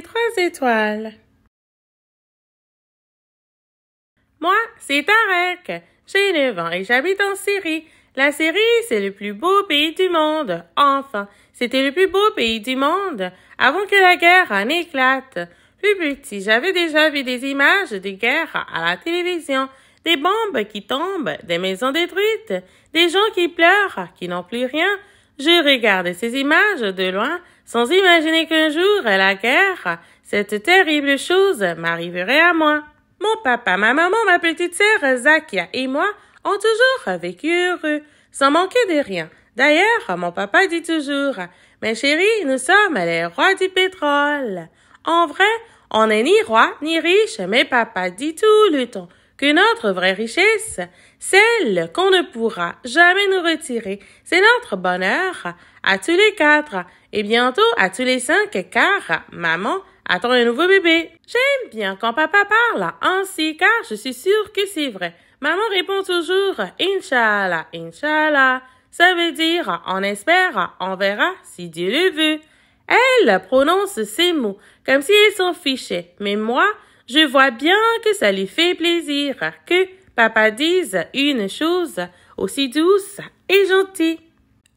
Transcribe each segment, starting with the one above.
trois étoiles. Moi, c'est Tarek. J'ai 9 ans et j'habite en Syrie. La Syrie, c'est le plus beau pays du monde. Enfin, c'était le plus beau pays du monde avant que la guerre n'éclate. éclate. Plus petit, j'avais déjà vu des images de guerre à la télévision, des bombes qui tombent, des maisons détruites, des gens qui pleurent, qui n'ont plus rien. Je regarde ces images de loin sans imaginer qu'un jour, à la guerre, cette terrible chose m'arriverait à moi. Mon papa, ma maman, ma petite sœur Zakia et moi ont toujours vécu heureux, sans manquer de rien. D'ailleurs, mon papa dit toujours, mes chéris, nous sommes les rois du pétrole. En vrai, on n'est ni roi ni riche, mais papa dit tout le temps que notre vraie richesse, celle qu'on ne pourra jamais nous retirer, c'est notre bonheur à tous les quatre et bientôt à tous les cinq car maman attend un nouveau bébé. J'aime bien quand papa parle ainsi car je suis sûre que c'est vrai. Maman répond toujours Inch'Allah, Inch'Allah. Ça veut dire on espère, on verra si Dieu le veut. Elle prononce ces mots comme si elle s'en fichait, mais moi, je vois bien que ça lui fait plaisir que papa dise une chose aussi douce et gentille.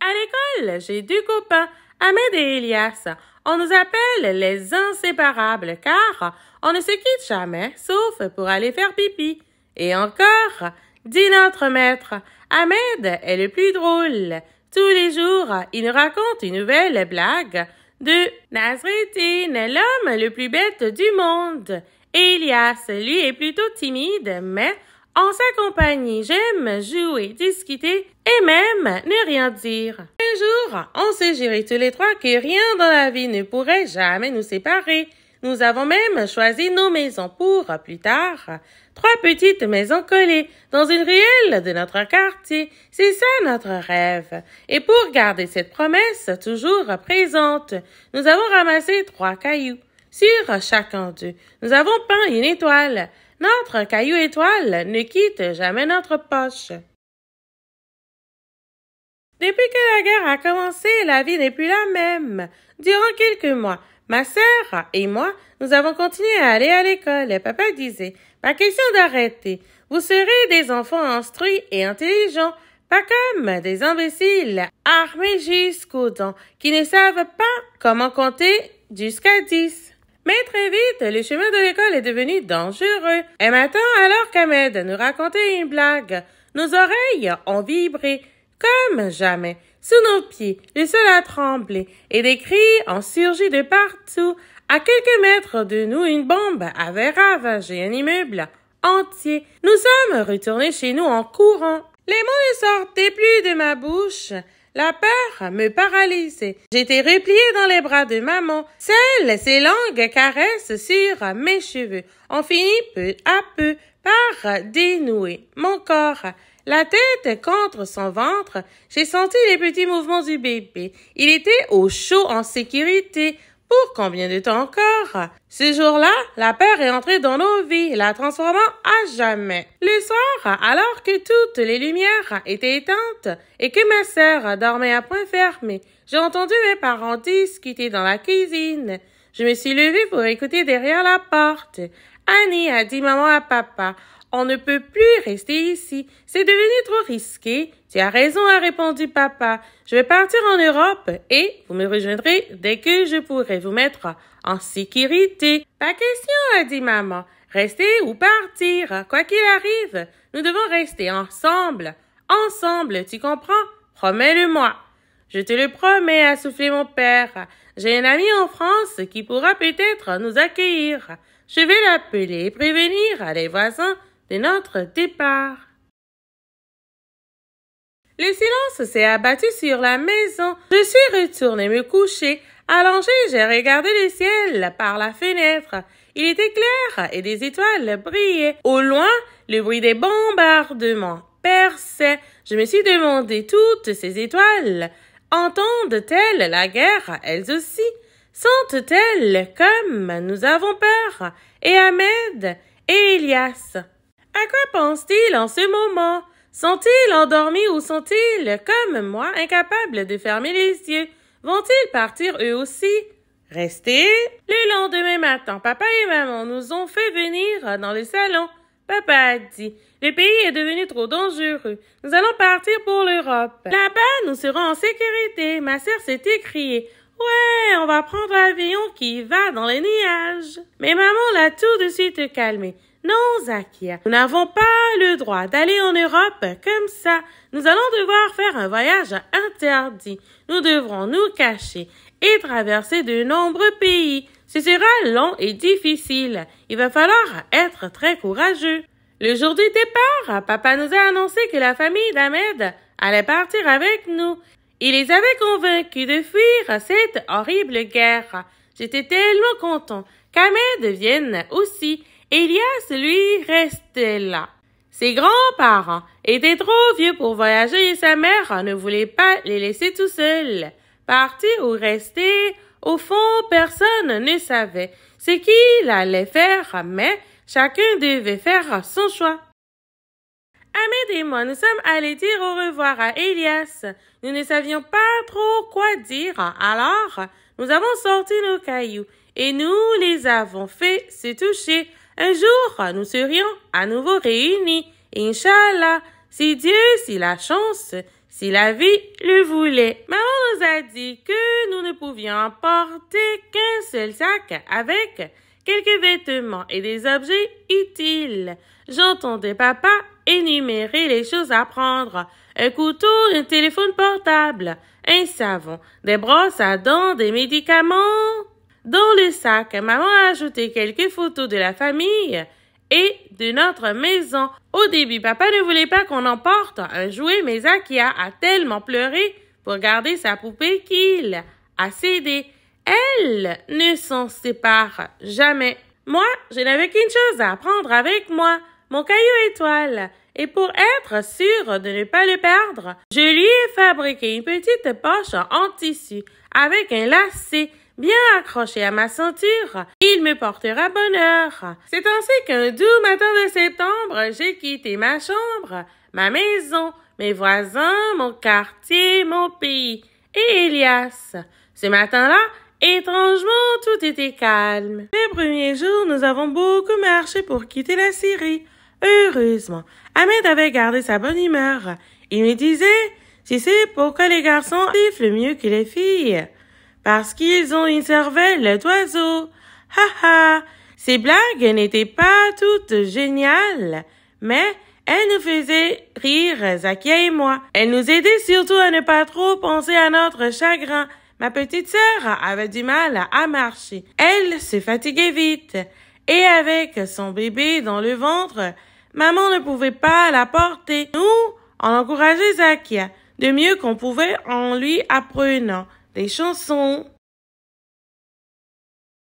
À l'école, j'ai deux copains, Ahmed et Elias. On nous appelle les inséparables car on ne se quitte jamais sauf pour aller faire pipi. Et encore, dit notre maître, Ahmed est le plus drôle. Tous les jours, il nous raconte une nouvelle blague de Nazrétine, l'homme le plus bête du monde. Elias, lui, est plutôt timide, mais en sa compagnie, j'aime jouer, discuter et même ne rien dire. Un jour, on s'est juré tous les trois que rien dans la vie ne pourrait jamais nous séparer. Nous avons même choisi nos maisons pour, plus tard, trois petites maisons collées dans une ruelle de notre quartier. C'est ça notre rêve. Et pour garder cette promesse toujours présente, nous avons ramassé trois cailloux sur chacun d'eux. Nous avons peint une étoile. Notre caillou étoile ne quitte jamais notre poche. Depuis que la guerre a commencé, la vie n'est plus la même. Durant quelques mois, ma sœur et moi, nous avons continué à aller à l'école. Papa disait, pas question d'arrêter. Vous serez des enfants instruits et intelligents, pas comme des imbéciles armés jusqu'aux dents qui ne savent pas comment compter jusqu'à dix. Mais très vite, le chemin de l'école est devenu dangereux. Et maintenant, alors qu'Ahmed nous racontait une blague, nos oreilles ont vibré comme jamais. Sous nos pieds, le sol a tremblé et des cris ont surgi de partout. À quelques mètres de nous, une bombe avait ravagé un immeuble entier. Nous sommes retournés chez nous en courant. Les mots ne sortaient plus de ma bouche. La peur me paralysait. J'étais repliée dans les bras de maman. Seules ses langues caresses sur mes cheveux On finit peu à peu par dénouer mon corps. La tête contre son ventre, j'ai senti les petits mouvements du bébé. Il était au chaud en sécurité. Pour combien de temps encore Ce jour-là, la peur est entrée dans nos vies, la transformant à jamais. Le soir, alors que toutes les lumières étaient éteintes et que ma sœur dormait à point fermé, j'ai entendu mes parents discuter dans la cuisine. Je me suis levée pour écouter derrière la porte. Annie a dit maman à papa. On ne peut plus rester ici. C'est devenu trop risqué. Tu as raison, a répondu papa. Je vais partir en Europe et vous me rejoindrez dès que je pourrai vous mettre en sécurité. Pas question, a dit maman. Rester ou partir, quoi qu'il arrive, nous devons rester ensemble. Ensemble, tu comprends? Promets-le-moi. Je te le promets, a soufflé mon père. J'ai un ami en France qui pourra peut-être nous accueillir. Je vais l'appeler et prévenir les voisins de notre départ. Le silence s'est abattu sur la maison. Je suis retournée me coucher. Allongée, j'ai regardé le ciel par la fenêtre. Il était clair et des étoiles brillaient. Au loin, le bruit des bombardements perçait. Je me suis demandé toutes ces étoiles. Entendent-elles la guerre, elles aussi? Sentent-elles comme nous avons peur? Et Ahmed et Elias. À quoi pense t en ce moment? Sont-ils endormis ou sont-ils, comme moi, incapables de fermer les yeux? Vont-ils partir eux aussi? Restez! » Le lendemain matin, papa et maman nous ont fait venir dans le salon. Papa a dit, le pays est devenu trop dangereux. Nous allons partir pour l'Europe. Là-bas, nous serons en sécurité. Ma sœur s'est écriée. Ouais, on va prendre l'avion qui va dans les nuages. Mais maman l'a tout de suite calmé. Non, Zakia, nous n'avons pas le droit d'aller en Europe comme ça. Nous allons devoir faire un voyage interdit. Nous devrons nous cacher et traverser de nombreux pays. Ce sera long et difficile. Il va falloir être très courageux. Le jour du départ, papa nous a annoncé que la famille d'Ahmed allait partir avec nous. Il les avait convaincus de fuir cette horrible guerre. J'étais tellement content qu'Ahmed vienne aussi Elias, lui, restait là. Ses grands-parents étaient trop vieux pour voyager et sa mère ne voulait pas les laisser tout seuls. Partir ou rester, au fond, personne ne savait ce qu'il allait faire, mais chacun devait faire son choix. Ahmed et moi, nous sommes allés dire au revoir à Elias. Nous ne savions pas trop quoi dire, alors nous avons sorti nos cailloux et nous les avons fait se toucher un jour, nous serions à nouveau réunis, Inch'Allah, si Dieu, si la chance, si la vie le voulait. Maman nous a dit que nous ne pouvions porter qu'un seul sac avec quelques vêtements et des objets utiles. J'entendais papa énumérer les choses à prendre. Un couteau, un téléphone portable, un savon, des brosses à dents, des médicaments. Dans le sac, maman a ajouté quelques photos de la famille et de notre maison. Au début, papa ne voulait pas qu'on emporte un jouet, mais Akia a tellement pleuré pour garder sa poupée qu'il a cédé. Elle ne s'en sépare jamais. Moi, je n'avais qu'une chose à prendre avec moi, mon caillou étoile. Et pour être sûre de ne pas le perdre, je lui ai fabriqué une petite poche en tissu avec un lacet bien accroché à ma ceinture, il me portera bonheur. C'est ainsi qu'un doux matin de septembre, j'ai quitté ma chambre, ma maison, mes voisins, mon quartier, mon pays et Elias. Ce matin-là, étrangement, tout était calme. Les premiers jours, nous avons beaucoup marché pour quitter la Syrie. Heureusement, Ahmed avait gardé sa bonne humeur. Il me disait, si c'est pourquoi les garçons vivent mieux que les filles parce qu'ils ont une cervelle d'oiseau. Ha ha! Ces blagues n'étaient pas toutes géniales, mais elles nous faisaient rire, Zakia et moi. Elles nous aidaient surtout à ne pas trop penser à notre chagrin. Ma petite sœur avait du mal à marcher. Elle se fatiguait vite. Et avec son bébé dans le ventre, maman ne pouvait pas la porter. Nous, on encourageait Zakia, de mieux qu'on pouvait en lui apprenant chansons.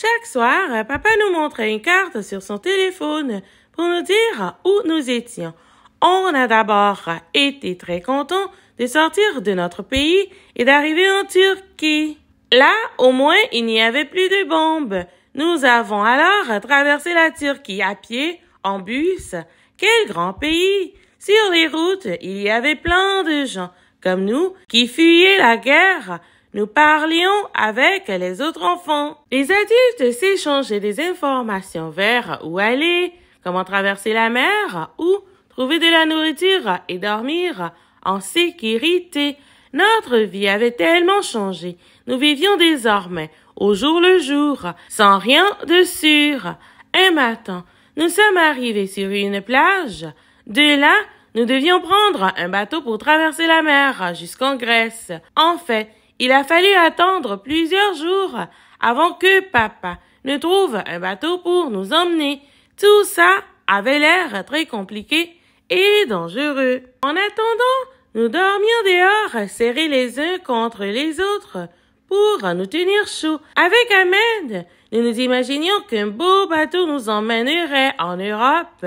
Chaque soir, papa nous montrait une carte sur son téléphone pour nous dire où nous étions. On a d'abord été très contents de sortir de notre pays et d'arriver en Turquie. Là, au moins, il n'y avait plus de bombes. Nous avons alors traversé la Turquie à pied, en bus. Quel grand pays! Sur les routes, il y avait plein de gens, comme nous, qui fuyaient la guerre, nous parlions avec les autres enfants. Les adultes s'échangeaient des informations vers où aller, comment traverser la mer, ou trouver de la nourriture et dormir en sécurité. Notre vie avait tellement changé. Nous vivions désormais au jour le jour, sans rien de sûr. Un matin, nous sommes arrivés sur une plage. De là, nous devions prendre un bateau pour traverser la mer jusqu'en Grèce. En fait, il a fallu attendre plusieurs jours avant que papa ne trouve un bateau pour nous emmener. Tout ça avait l'air très compliqué et dangereux. En attendant, nous dormions dehors, serrés les uns contre les autres pour nous tenir chaud. Avec Ahmed, nous nous imaginions qu'un beau bateau nous emmènerait en Europe.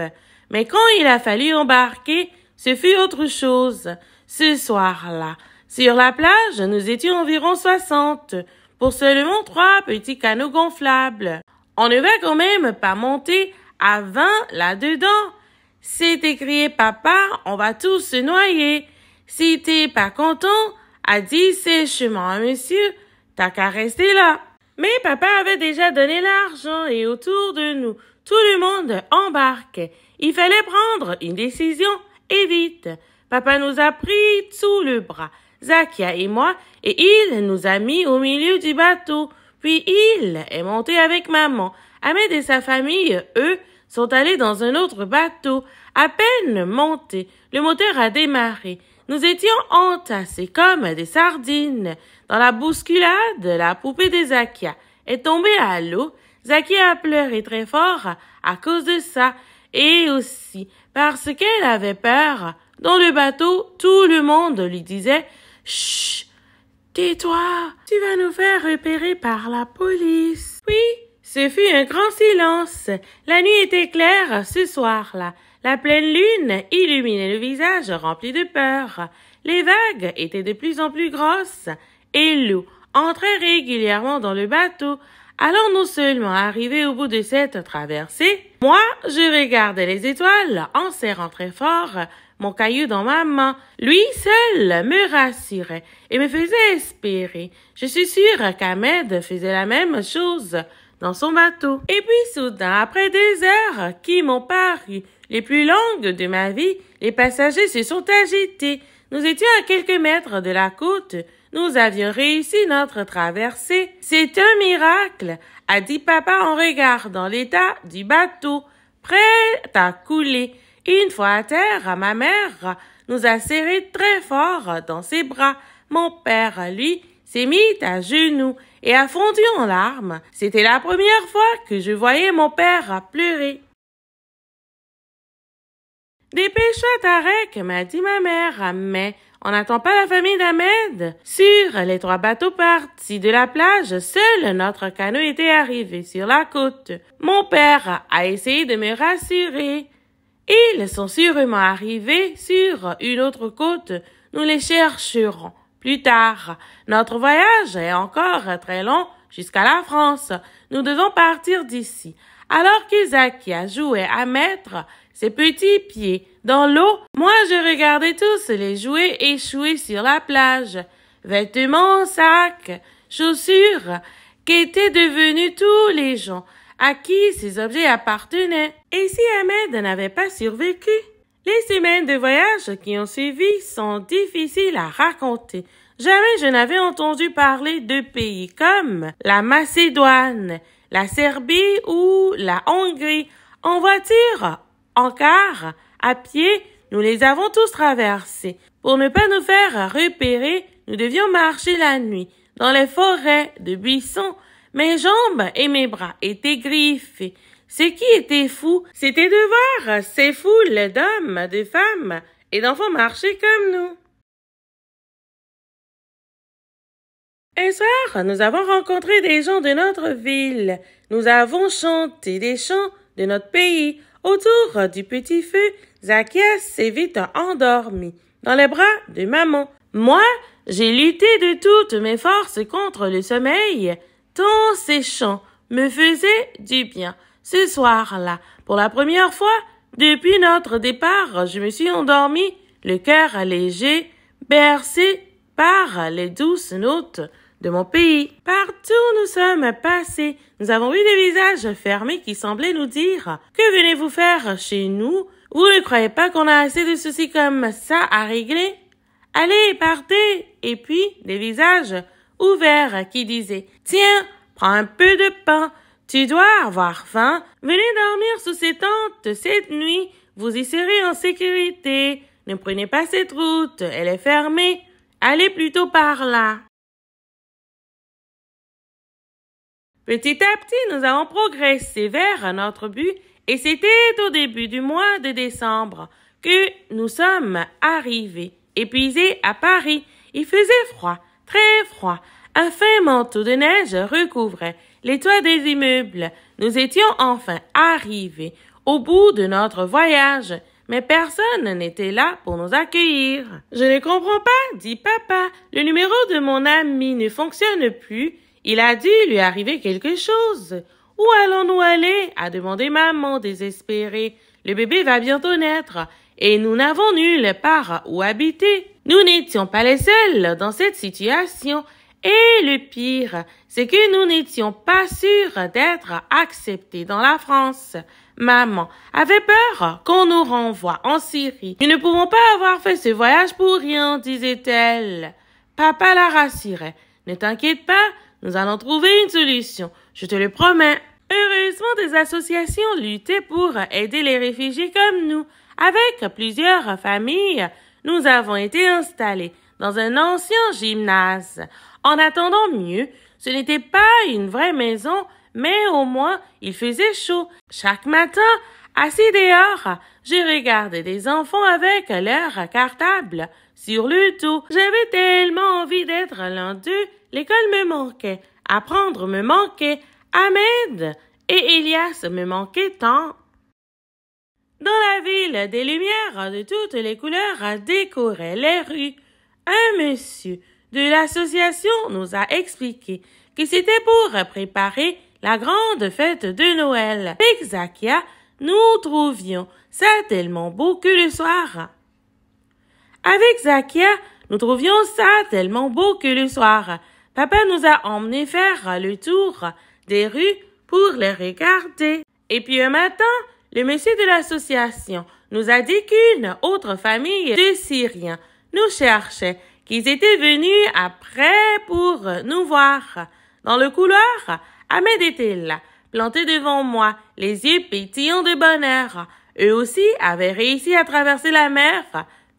Mais quand il a fallu embarquer, ce fut autre chose. Ce soir-là, sur la plage, nous étions environ soixante, pour seulement trois petits canots gonflables. On ne va quand même pas monter à vingt là-dedans. C'est écrié papa, on va tous se noyer. Si t'es pas content, a dit sèchement à monsieur, t'as qu'à rester là. Mais papa avait déjà donné l'argent et autour de nous, tout le monde embarque. Il fallait prendre une décision et vite. Papa nous a pris sous le bras Zakia et moi, et il nous a mis au milieu du bateau. Puis il est monté avec maman. Ahmed et sa famille, eux, sont allés dans un autre bateau. À peine monté, le moteur a démarré. Nous étions entassés comme des sardines. Dans la bousculade, la poupée de Zakia est tombée à l'eau. Zakia a pleuré très fort à cause de ça et aussi parce qu'elle avait peur. Dans le bateau, tout le monde lui disait Chut Tais-toi Tu vas nous faire repérer par la police. Oui, ce fut un grand silence. La nuit était claire ce soir-là. La pleine lune illuminait le visage rempli de peur. Les vagues étaient de plus en plus grosses et l'eau entrait régulièrement dans le bateau. allons nous seulement arriver au bout de cette traversée, moi, je regardais les étoiles en serrant très fort mon caillou dans ma main. Lui seul me rassurait et me faisait espérer. Je suis sûre qu'Ahmed faisait la même chose dans son bateau. Et puis soudain, après des heures qui m'ont paru les plus longues de ma vie, les passagers se sont agités. Nous étions à quelques mètres de la côte. Nous avions réussi notre traversée. C'est un miracle, a dit papa en regardant l'état du bateau, prêt à couler. Une fois à terre, ma mère nous a serrés très fort dans ses bras. Mon père, lui, s'est mis à genoux et a fondu en larmes. C'était la première fois que je voyais mon père pleurer. Dépêche-toi, Tarek, m'a dit ma mère, mais on n'attend pas la famille d'Ahmed. Sur les trois bateaux partis de la plage, seul notre canot était arrivé sur la côte. Mon père a essayé de me rassurer. Ils sont sûrement arrivés sur une autre côte. Nous les chercherons plus tard. Notre voyage est encore très long jusqu'à la France. Nous devons partir d'ici. Alors a jouait à mettre ses petits pieds dans l'eau, moi je regardais tous les jouets échoués sur la plage. Vêtements, sacs, chaussures, qu'étaient devenus tous les gens à qui ces objets appartenaient. Et si Ahmed n'avait pas survécu, les semaines de voyage qui ont suivi sont difficiles à raconter. Jamais je n'avais entendu parler de pays comme la Macédoine, la Serbie ou la Hongrie. En voiture, en car, à pied, nous les avons tous traversés. Pour ne pas nous faire repérer, nous devions marcher la nuit, dans les forêts de buissons, mes jambes et mes bras étaient griffés. Ce qui était fou, c'était de voir ces foules d'hommes, de femmes et d'enfants marcher comme nous. Un soir, nous avons rencontré des gens de notre ville. Nous avons chanté des chants de notre pays autour du petit feu. Zakia s'est vite endormi dans les bras de maman. Moi, j'ai lutté de toutes mes forces contre le sommeil. Tous ces chants me faisaient du bien. Ce soir-là, pour la première fois, depuis notre départ, je me suis endormi, le cœur léger, bercé par les douces notes de mon pays. Partout nous sommes passés, nous avons eu des visages fermés qui semblaient nous dire « Que venez-vous faire chez nous Vous ne croyez pas qu'on a assez de soucis comme ça à régler Allez, partez !» Et puis, des visages ouvert qui disait Tiens, prends un peu de pain. Tu dois avoir faim. Venez dormir sous ces tentes cette nuit. Vous y serez en sécurité. Ne prenez pas cette route. Elle est fermée. Allez plutôt par là. Petit à petit, nous avons progressé vers notre but et c'était au début du mois de décembre que nous sommes arrivés, épuisés à Paris. Il faisait froid très froid. Un fin manteau de neige recouvrait les toits des immeubles. Nous étions enfin arrivés au bout de notre voyage, mais personne n'était là pour nous accueillir. Je ne comprends pas, dit papa. Le numéro de mon ami ne fonctionne plus. Il a dû lui arriver quelque chose. Où allons-nous aller a demandé maman désespérée. Le bébé va bientôt naître et nous n'avons nulle part où habiter. Nous n'étions pas les seuls dans cette situation et le pire, c'est que nous n'étions pas sûrs d'être acceptés dans la France. Maman avait peur qu'on nous renvoie en Syrie. Nous ne pouvons pas avoir fait ce voyage pour rien, disait-elle. Papa la rassurait. Ne t'inquiète pas, nous allons trouver une solution. Je te le promets. Heureusement, des associations luttaient pour aider les réfugiés comme nous, avec plusieurs familles nous avons été installés dans un ancien gymnase. En attendant mieux, ce n'était pas une vraie maison, mais au moins il faisait chaud. Chaque matin, assis dehors, je regardais des enfants avec leur cartable sur le tout. J'avais tellement envie d'être l'un d'eux. L'école me manquait, apprendre me manquait, Ahmed et Elias me manquaient tant. Dans la ville, des lumières de toutes les couleurs décoraient les rues. Un monsieur de l'association nous a expliqué que c'était pour préparer la grande fête de Noël. Avec Zakia, nous trouvions ça tellement beau que le soir. Avec Zakia, nous trouvions ça tellement beau que le soir. Papa nous a emmenés faire le tour des rues pour les regarder. Et puis un matin, le monsieur de l'association nous a dit qu'une autre famille de Syriens nous cherchait, qu'ils étaient venus après pour nous voir. Dans le couloir, Ahmed était là, planté devant moi, les yeux pétillants de bonheur. Eux aussi avaient réussi à traverser la mer,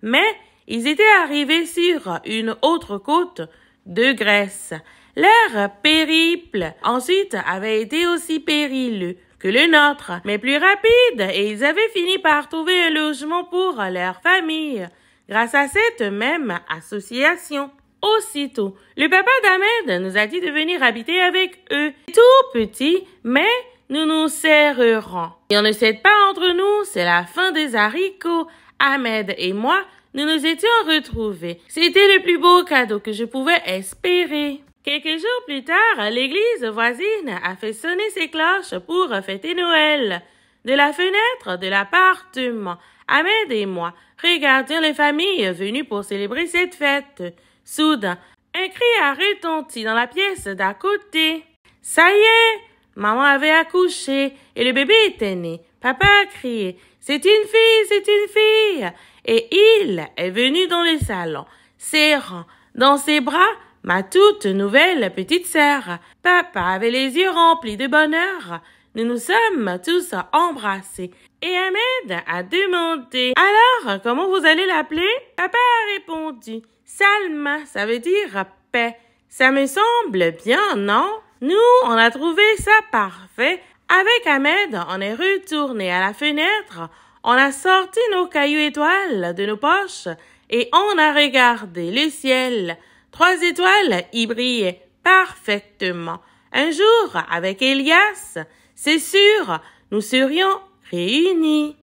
mais ils étaient arrivés sur une autre côte de Grèce. L'air périple ensuite avait été aussi périlleux que le nôtre, mais plus rapide, et ils avaient fini par trouver un logement pour leur famille, grâce à cette même association. Aussitôt, le papa d'Ahmed nous a dit de venir habiter avec eux. Tout petit, mais nous nous serrerons. Et on ne cède pas entre nous, c'est la fin des haricots. Ahmed et moi, nous nous étions retrouvés. C'était le plus beau cadeau que je pouvais espérer. Quelques jours plus tard, l'église voisine a fait sonner ses cloches pour fêter Noël. De la fenêtre de l'appartement, Ahmed et moi regardions les familles venues pour célébrer cette fête. Soudain, un cri a retenti dans la pièce d'à côté. Ça y est, maman avait accouché et le bébé était né. Papa a crié, c'est une fille, c'est une fille. Et il est venu dans le salon, serrant dans ses bras ma toute nouvelle petite sœur. Papa avait les yeux remplis de bonheur. Nous nous sommes tous embrassés. Et Ahmed a demandé Alors, comment vous allez l'appeler Papa a répondu Salma, ça veut dire paix. Ça me semble bien, non Nous, on a trouvé ça parfait. Avec Ahmed, on est retourné à la fenêtre, on a sorti nos cailloux étoiles de nos poches et on a regardé le ciel. Trois étoiles y brillaient parfaitement. Un jour, avec Elias, c'est sûr, nous serions réunis.